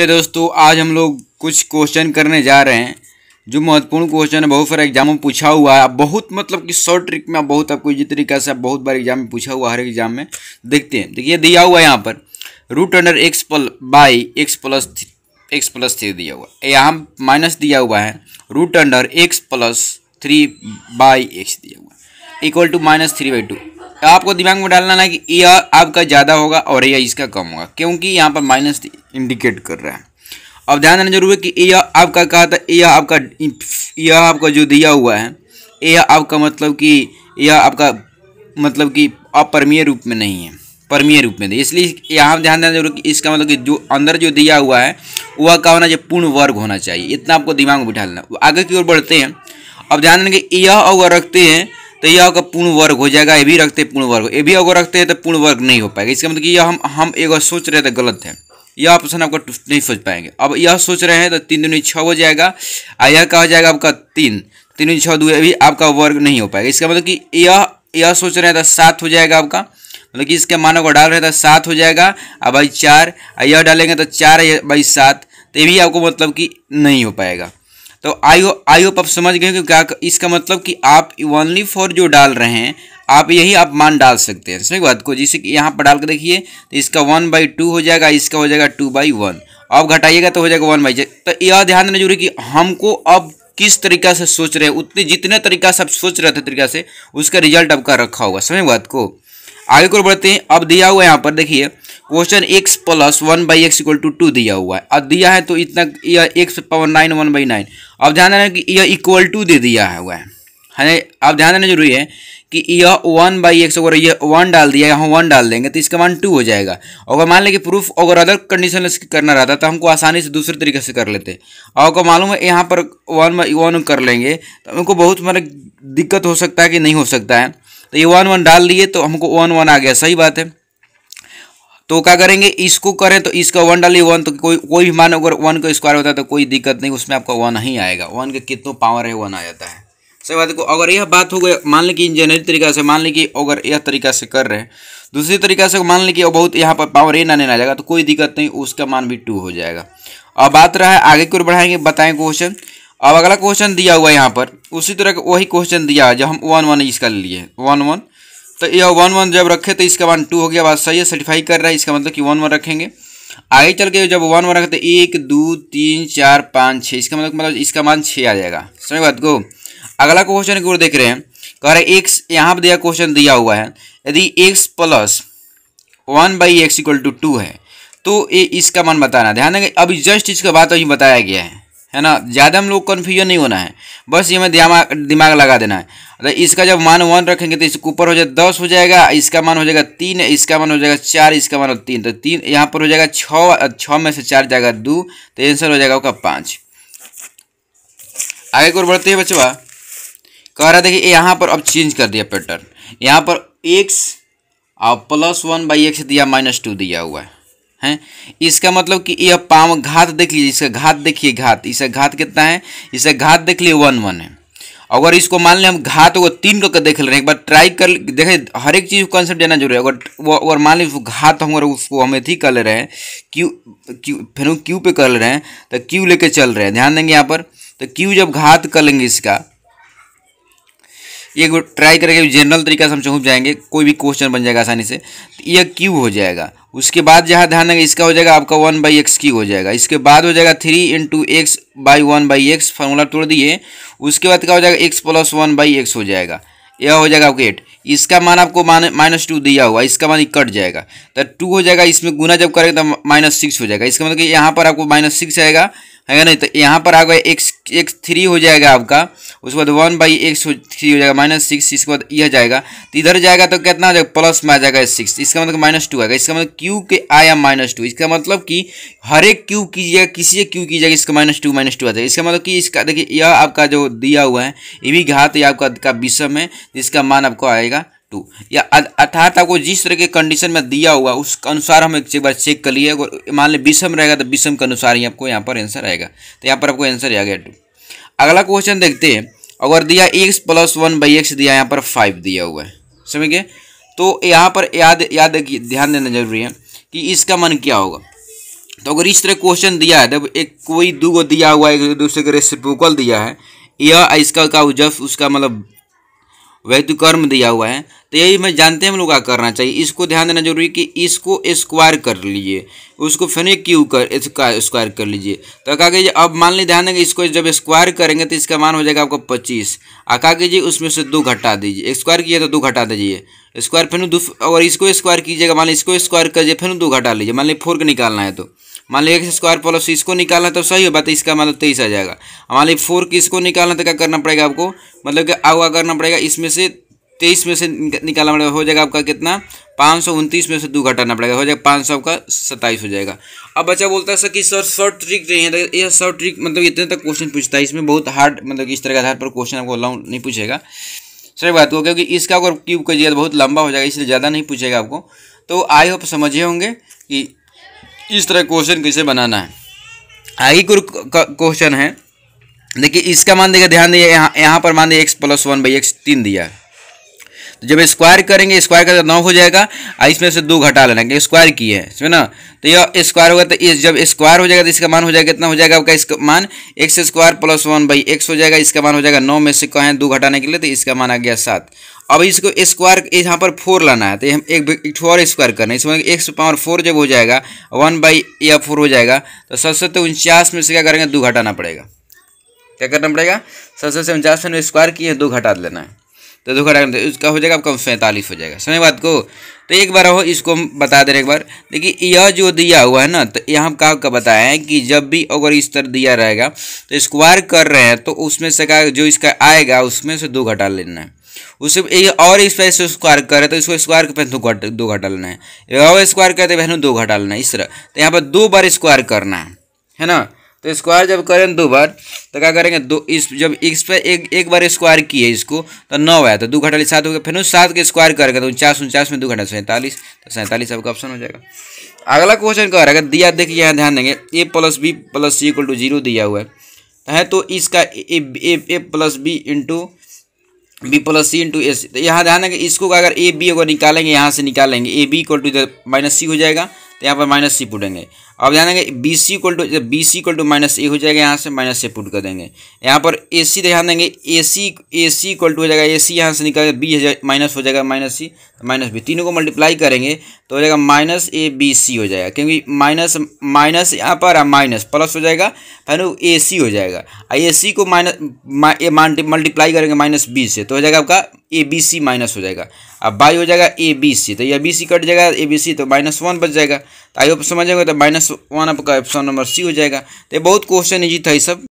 दोस्तों आज हम लोग कुछ क्वेश्चन करने जा रहे हैं जो महत्वपूर्ण क्वेश्चन है बहुत सारे एग्जाम में पूछा हुआ है बहुत मतलब कि शॉर्ट ट्रिक में बहुत आपको इसी तरीके से बहुत बार एग्जाम में पूछा हुआ हर एग्जाम में देखते हैं देखिए दिया हुआ है यहाँ पर root under x plus by x plus x plus three दिया हुआ है यहाँ माइनस दिया हुआ है root under x plus three by x दिया हुआ है equal to minus three by two आपको दिमाग में डालना ना कि यह आपका ज़्यादा होगा और यह इसका कम होगा क्योंकि यहाँ पर माइनस इंडिकेट कर रहा है अब ध्यान देना जरूर है कि यह आपका कहा था यह आपका यह आपका जो दिया हुआ है यह आपका मतलब कि यह आपका मतलब कि अपरमीय रूप में नहीं है परमीय रूप में नहीं इसलिए यहाँ ध्यान देना जरूर कि इसका मतलब कि जो अंदर जो दिया हुआ है वह का होना चाहिए पूर्ण वर्ग होना चाहिए इतना आपको दिमाग में बिठा लेना आगे की ओर बढ़ते हैं अब ध्यान देना कि यह अगर रखते हैं तो यह आपका पूर्ण वर्ग हो जाएगा ये भी रखते पूर्ण वर्ग ये भी अगर रखते हैं तो पूर्ण वर्ग नहीं हो पाएगा इसका मतलब कि यह हम हम एक सोच रहे थे गलत है यह ऑप्शन आपका नहीं सोच पाएंगे अब यह सोच रहे हैं तो तीन दूनी छः हो जाएगा और यह कहा जाएगा आपका तीन तीन दिन छः दूर भी आपका वर्ग नहीं हो पाएगा इसका मतलब कि यह यह सोच रहे हैं तो सात हो जाएगा आपका मतलब कि इसके मानों को डाल रहे हैं तो सात हो जाएगा और भाई चार यह डालेंगे तो चार बाई सात तो ये भी आपको मतलब कि नहीं हो पाएगा तो आई आई होप आप समझ गए कि क्या इसका मतलब कि आप ओनली फॉर जो डाल रहे हैं आप यही आप मान डाल सकते हैं सही बात को जैसे कि यहाँ पर डाल के देखिए तो इसका वन बाई टू हो जाएगा इसका हो जाएगा टू बाई वन अब घटाइएगा तो हो जाएगा वन बाई तो यह ध्यान देना जरूरी कि हमको अब किस तरीका से सोच रहे हैं उतने जितने तरीका से आप सोच रहे थे तरीका से उसका रिजल्ट आपका रखा होगा समझ बात को आगे को बढ़ते हैं अब दिया हुआ है यहाँ पर देखिए question x plus one by x equal to two दिया हुआ है अब दिया है तो इतना यह x power nine one by nine अब ध्यान देना कि यह इक्वल टू दे दिया है हुआ है हमें अब ध्यान देना जरूरी है कि यह वन बाई एक्स अगर यह वन डाल दिया यहाँ वन डाल देंगे तो इसका मान टू हो जाएगा अगर मान लें कि प्रूफ अगर अदर कंडीशन करना रहता तो हमको आसानी से दूसरे तरीके से कर लेते और अगर मालूम है यहाँ पर वन बाई वन कर लेंगे तो हमको बहुत मतलब दिक्कत हो सकता है कि नहीं हो सकता है तो ये वन वन डाल दिए तो हमको वन वन आ गया सही बात है तो क्या करेंगे इसको करें तो इसका वन डालिए वन तो कोई कोई भी मान अगर वन का स्क्वायर होता है तो कोई दिक्कत नहीं उसमें आपका वन ही आएगा वन का कितना पावर है वन आ जाता है सही बात है अगर यह बात हो गई मान लें कि इंजीनियरिंग तरीका से मान लें कि अगर यह तरीका से कर रहे हैं दूसरी तरीका से मान लें कि बहुत यहाँ पर पावर एन आने आ जाएगा तो कोई दिक्कत नहीं उसका मान भी टू हो जाएगा अब बात रहा है आगे की ओर बढ़ाएंगे बताएं क्वेश्चन अब अगला क्वेश्चन दिया हुआ है यहाँ पर उसी तरह का वही क्वेश्चन दिया है जब हम वन वन इसका ले लिए वन वन तो यह वन वन जब रखे तो इसका वन टू हो गया बात सही है सर्टिफाई कर रहा है इसका मतलब कि वन वन रखेंगे आगे चल के जब वन वन रखते एक दो तीन चार पाँच छः इसका मतलब मतलब इसका मान छः आ जाएगा समझ बात को अगला क्वेश्चन की ओर देख रहे हैं कह रहे एक्स यहाँ पर दिया क्वेश्चन दिया हुआ है यदि x plus one by x equal to two है तो ये इसका मान बताना ध्यान देंगे अभी जस्ट इसका बात अभी बताया गया है है ना ज़्यादा हम लोग कन्फ्यूजन नहीं होना है बस ये हमें दिमाग दिमाग लगा देना है तो इसका जब मान वन रखेंगे तो इसके ऊपर हो जाए दस हो जाएगा इसका मान हो जाएगा तीन इसका मान हो जाएगा चार इसका मान हो तीन तो तीन यहाँ पर हो जाएगा छः छः में से चार जाएगा दो तो आंसर हो जाएगा उसका पाँच आगे को बढ़ते हैं बचवा कह रहा देखिए यहाँ पर अब चेंज कर दिया पैटर्न यहाँ पर एक्स और प्लस वन बाई एक्स दिया माइनस टू दिया हुआ है हैं इसका मतलब कि यह पाँव घात देख लीजिए इसका घात देखिए घात इसका घात कितना है इसका घात देख लिए वन वन है अगर इसको मान लें हम घात को तीन को देख ले रहे हैं एक बार ट्राई कर देखें हर एक चीज़ को कंसेप्ट देना जरूरी है अगर वो अगर मान लें घात हम अगर उसको हम अथी कर ले रहे हैं क्यू क्यू फिर क्यू पे कर ले रहे हैं तो क्यू लेके चल रहे हैं ध्यान देंगे यहाँ पर तो क्यू जब घात कर लेंगे इसका ये ट्राई करके जनरल तरीका से हम चौंक जाएंगे कोई भी क्वेश्चन बन जाएगा आसानी से तो ये क्यू हो जाएगा उसके बाद जहाँ ध्यान देंगे इसका हो जाएगा आपका वन बाई एक्स क्यू हो जाएगा इसके बाद हो जाएगा three into x by one by x formula तोड़ दिए उसके बाद क्या हो जाएगा x plus one by x हो जाएगा यह हो जाएगा आपको एट इसका मान आपको माइनस टू दिया हुआ इसका मान कट जाएगा तो टू हो जाएगा इसमें गुना जब करेगा तो माइनस सिक्स हो जाएगा इसका मतलब कि यहाँ पर आपको माइनस सिक्स आएगा है ना तो यहाँ पर आ गया एक्स एक्स थ्री हो जाएगा आपका उसके बाद वन बाई एक्स थ्री हो जाएगा माइनस सिक्स इसके बाद यह जाएगा तो इधर जाएगा तो कितना हो जाएगा प्लस में आ जाएगा सिक्स इसका मतलब माइनस टू आएगा इसका मतलब क्यू के आया माइनस टू इसका मतलब कि हर एक क्यू की जगह किसी एक क्यू की जगह इसका माइनस टू माइनस टू आ जाएगा इसका मतलब कि इसका देखिए यह आपका जो दिया हुआ है ये भी घात या आपका का विषम है जिसका मान आपको आएगा टू या अर्थात आपको जिस तरह के कंडीशन में दिया हुआ उस अनुसार हम एक बार चेक कर लिए अगर मान लें विषम रहेगा तो विषम के अनुसार ही आपको यहाँ पर आंसर आएगा तो यहाँ पर आपको आंसर आ गया टू अगला क्वेश्चन देखते हैं अगर दिया x plus one by x दिया यहाँ पर फाइव दिया हुआ है समझ गए तो यहाँ पर याद याद ध्यान देना जरूरी है कि इसका मन क्या होगा तो अगर इस तरह क्वेश्चन दिया है जब एक कोई दो दिया हुआ है एक दूसरे के रेसिपोकल दिया है या इसका का जब उसका मतलब वैद्य कर्म दिया हुआ है तो यही मैं जानते हैं हम लोग का करना चाहिए इसको ध्यान देना जरूरी कि इसको स्क्वायर कर लीजिए उसको फिर क्यू कर स्क्वायर कर लीजिए तो कहा कीजिए अब मान लीजिए ध्यान देंगे इसको जब स्क्वायर करेंगे तो इसका मान हो जाएगा आपका पच्चीस और कहा कीजिए उसमें से दो घटा दीजिए स्क्वायर किया तो दो घटा दीजिए स्क्वायर फिर दो और इसको स्क्वायर कीजिएगा मान लीजिए इसको स्क्वायर करिए फिर दो घटा लीजिए मान लीजिए फोर के निकालना है तो मान लीजिए एक्स स्क्वायर प्लस इसको निकालना तो सही होगा तो इसका मतलब तेईस आ जाएगा मान लीजिए फोर किसको निकालना तो क्या करना पड़ेगा आपको मतलब कि आगुआ करना पड़ेगा इसमें से तेईस में से निकालना पड़ेगा हो जाएगा आपका कितना पाँच सौ उनतीस में से दो घटाना पड़ेगा हो जाएगा पाँच सौ का सत्ताईस हो जाएगा अब बच्चा बोलता है सर कि सर शॉर्ट ट्रिक नहीं है यह शॉर्ट ट्रिक मतलब इतने तक क्वेश्चन पूछता है इसमें बहुत हार्ड मतलब इस तरह के आधार पर क्वेश्चन आपको लॉन्ग नहीं पूछेगा सही बात हो क्योंकि इसका अगर क्यूब करिएगा बहुत लंबा हो जाएगा इसलिए ज़्यादा नहीं पूछेगा आपको तो आई होप समझे होंगे कि इस तरह क्वेश्चन कैसे बनाना है आगे क्वेश्चन है देखिए इसका मान देगा ध्यान दिए यहाँ यहाँ पर मान दिया x plus one by x तीन दिया तो जब स्क्वायर करेंगे स्क्वायर का तो नौ हो जाएगा और इसमें से दो घटा लेना क्योंकि स्क्वायर की है इसमें ना तो यह स्क्वायर होगा तो इस जब स्क्वायर हो जाएगा तो इसका मान हो जाएगा कितना हो जाएगा आपका इसका मान x square plus one by x हो जाएगा इसका मान हो जाएगा नौ में से कहें दो घटाने के लिए तो इसका मान आ गया सात अब इसको स्क्वायर यहाँ पर फोर लाना है तो हम एक टू और स्क्वायर करना है इसमें एक्स पावर फोर जब हो जाएगा वन बाई या फोर हो जाएगा तो सबसे तो उनचास में से क्या करेंगे दो घटाना पड़ेगा क्या करना पड़ेगा सबसे से उनचास में स्क्वायर किए दो घटा लेना है तो दो घटा उसका तो हो जाएगा आपका सैंतालीस हो जाएगा समय बात को तो एक बार हो इसको हम बता दे रहे एक बार देखिए यह जो दिया हुआ है ना तो यहाँ हम का बताए हैं कि जब भी अगर इस तरह दिया रहेगा तो स्क्वायर कर रहे हैं तो उसमें से का जो इसका आएगा उसमें से दो घटा लेना है उसे एक और इस पर स्क्वायर करे तो इसको स्क्वायर के पैसे दो घटा है एक और स्क्वायर करते पहले दो घटा लेना है इस तरह तो यहाँ पर दो बार स्क्वायर करना है है ना तो स्क्वायर जब करें दो बार तो क्या करेंगे दो इस जब इस पर एक एक बार स्क्वायर किए इसको तो नौ आया तो दो घटा सात हो गया फिर सात के स्क्वायर करके तो उनचास उनचास में दो घटा सैंतालीस तो सैंतालीस आपका ऑप्शन हो जाएगा अगला क्वेश्चन कह रहा है दिया देखिए यहाँ ध्यान देंगे a plus b plus c equal to zero दिया हुआ है तो, तो इसका a plus b into b plus c into a c तो यहाँ ध्यान रखें इसको अगर ए बी अगर निकालेंगे यहाँ से निकालेंगे a b equal to minus c हो जाएगा तो यहाँ पर माइनस सी पुटेंगे अब ध्यान देंगे b c equal to b c equal to minus a हो जाएगा यहाँ से माइनस ए पुट कर देंगे यहाँ पर ए सी तो ध्यान देंगे ए सी ए सी इक्वल टू हो जाएगा ए सी यहाँ से निकल बी माइनस हो जाएगा माइनस सी माइनस बी तीनों को मल्टीप्लाई करेंगे तो हो जाएगा माइनस ए बी सी हो जाएगा क्योंकि माइनस माइनस यहाँ पर माइनस प्लस हो जाएगा फिर ए सी हो जाएगा ए सी को माइनस मल्टीप्लाई करेंगे माइनस बी से तो हो जाएगा आपका ए बी सी माइनस हो जाएगा अब बाई हो जाएगा ए बी सी तो ये बी सी कट जाएगा ए बी सी तो माइनस वन बच जाएगा तो आई होप समझेंगे तो माइनस वन आपका ऑप्शन नंबर सी हो जाएगा तो बहुत क्वेश्चन जी था सब